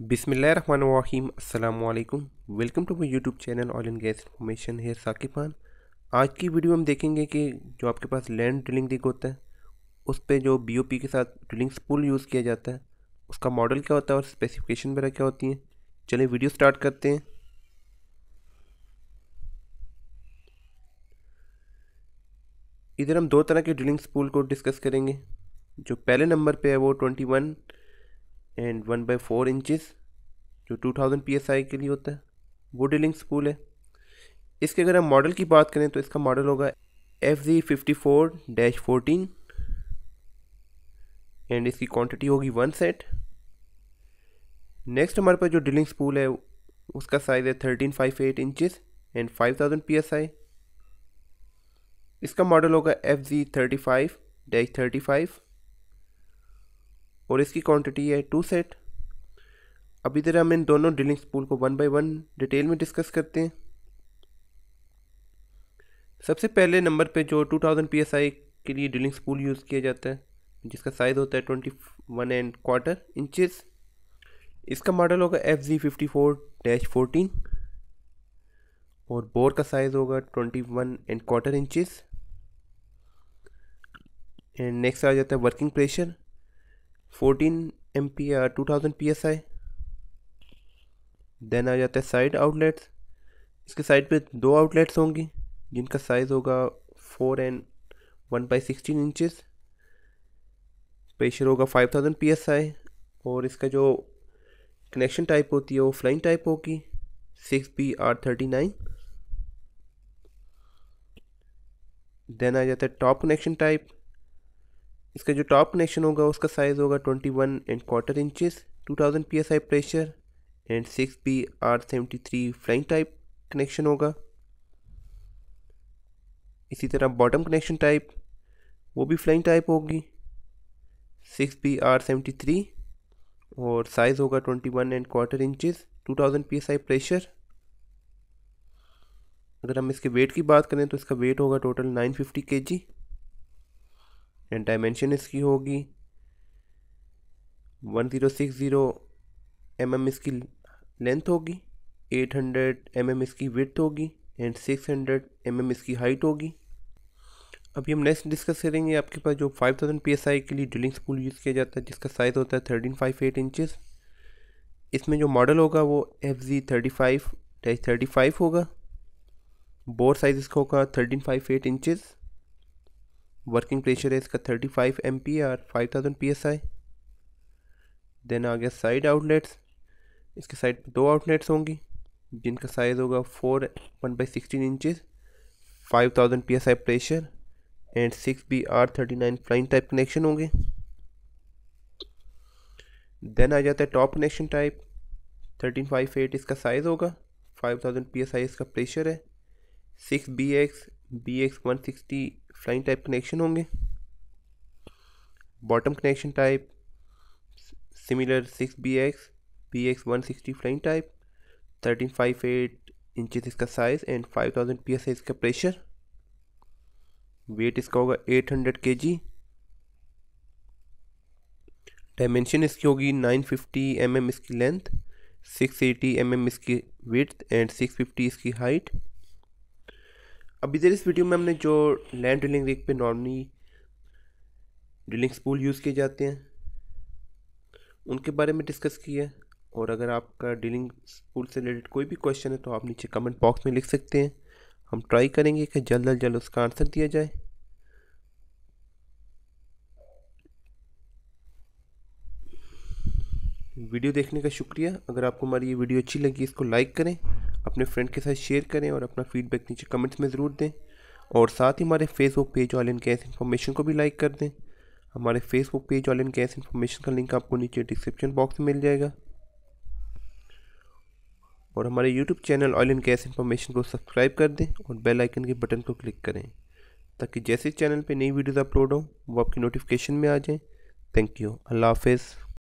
बिसमीम अल्लाम welcome to my YouTube channel oil and gas information here Saqib Khan आज की वीडियो हम देखेंगे कि जो आपके पास लैंड ड्रिलिंग डिग होता है उस पर जो बी के साथ ड्रिलिंग स्पूल यूज़ किया जाता है उसका मॉडल क्या होता है और स्पेसिफिकेशन वगैरह क्या होती हैं चलिए वीडियो स्टार्ट करते हैं इधर हम दो तरह के ड्रिलिंग स्पूल को डिस्कस करेंगे जो पहले नंबर पर है वो twenty one and one by four inches जो two thousand P S I के लिए होता है वो डीलिंग स्पूल है इसके अगर हम मॉडल की बात करें तो इसका मॉडल होगा F G fifty four dash fourteen and इसकी क्वान्टिटी होगी वन सेट नेक्स्ट हमारे पास जो डीलिंग स्पूल है उसका साइज़ है thirteen five eight inches and five thousand P S I इसका मॉडल होगा F G thirty five dash thirty five और इसकी क्वांटिटी है टू सेट अब इधर हम इन दोनों ड्रिलिंग स्पूल को वन बाय वन डिटेल में डिस्कस करते हैं सबसे पहले नंबर पे जो 2000 थाउजेंड के लिए ड्रिलिंग स्पूल यूज़ किया जाता है जिसका साइज़ होता है twenty one and quarter inches इसका मॉडल होगा F G fifty four fourteen और बोर का साइज़ होगा twenty one and quarter inches and next आ जाता है working pressure M P two thousand P S I then आ जाता है साइड आउटलेट्स इसके साइड पे दो आउटलेट्स होंगी जिनका साइज़ होगा four and one by sixteen inches pressure होगा five thousand P S I और इसका जो कनेक्शन टाइप होती है वो फ्लाइंग टाइप होगी six B R thirty nine then आ जाता है टॉप कनेक्शन टाइप इसका जो टॉप कनेक्शन होगा उसका साइज़ होगा twenty one and quarter inches two thousand P S I pressure and six B R seventy three flying type connection होगा इसी तरह बॉटम कनेक्शन टाइप वो भी फ्लाइंग टाइप होगी six B R seventy three और size होगा twenty one and quarter inches two thousand P S I pressure अगर हम इसके वेट की बात करें तो इसका वेट होगा टोटल नाइन फिफ्टी के जी एंड डायमेंशन इसकी होगी one zero six zero M M इसकी लेंथ होगी एट हंड्रेड एम एम इसकी विथ होगी and six hundred M M इसकी हाइट होगी अभी हम नेक्स्ट डिस्कस करेंगे आपके पास जो five thousand P S I के लिए ड्रिलिंग स्पूल यूज़ किया जाता है जिसका साइज़ होता है थर्टीन फाइव एट इंचज़ इसमें जो मॉडल होगा वो F G thirty five thirty five होगा बोर साइज़ इसका होगा thirteen five eight inches working pressure है इसका thirty five M P R five thousand P S I then आ गया साइड आउटलेट्स इसके साइड पर दो आउटलेट्स होंगी जिनका साइज़ होगा four one by sixteen inches five thousand P S I pressure and six B R thirty nine flying type connection होंगे देन आ जाता है top connection type thirteen five eight इसका साइज़ होगा five thousand P S I इसका pressure है six B X B X one sixty flying type connection होंगे bottom connection type similar six B X B X one sixty flying type thirteen five eight inches इसका size and five thousand P S इसका pressure weight इसका होगा eight hundred K G dimension इसकी होगी nine fifty M M इसकी length six eighty M M इसकी width and six fifty इसकी height अभी इधर तो इस वीडियो में हमने जो लैंड ड्रिलिंग रिक पे नॉर्मली ड्रिलिंग स्पूल यूज़ किए जाते हैं उनके बारे में डिस्कस किया और अगर आपका ड्रिलिंग स्पूल से रिलेटेड कोई भी क्वेश्चन है तो आप नीचे कमेंट बॉक्स में लिख सकते हैं हम ट्राई करेंगे कि जल्द अज जल्द उसका आंसर दिया जाए वीडियो देखने का शुक्रिया अगर आपको हमारी ये वीडियो अच्छी लगी इसको लाइक करें अपने फ्रेंड के साथ शेयर करें और अपना फीडबैक नीचे कमेंट्स में ज़रूर दें और साथ ही हमारे Facebook page oil and gas information को भी लाइक कर दें हमारे Facebook page oil and gas information का लिंक आपको नीचे डिस्क्रिप्शन बॉक्स में मिल जाएगा और हमारे YouTube channel oil and gas information को सब्सक्राइब कर दें और बेल आइकन के बटन को क्लिक करें ताकि जैसे चैनल पर नई वीडियोज़ अपलोड हों वो आपकी नोटिफिकेशन में आ जाएँ थैंक यू अल्लाह हाफिज़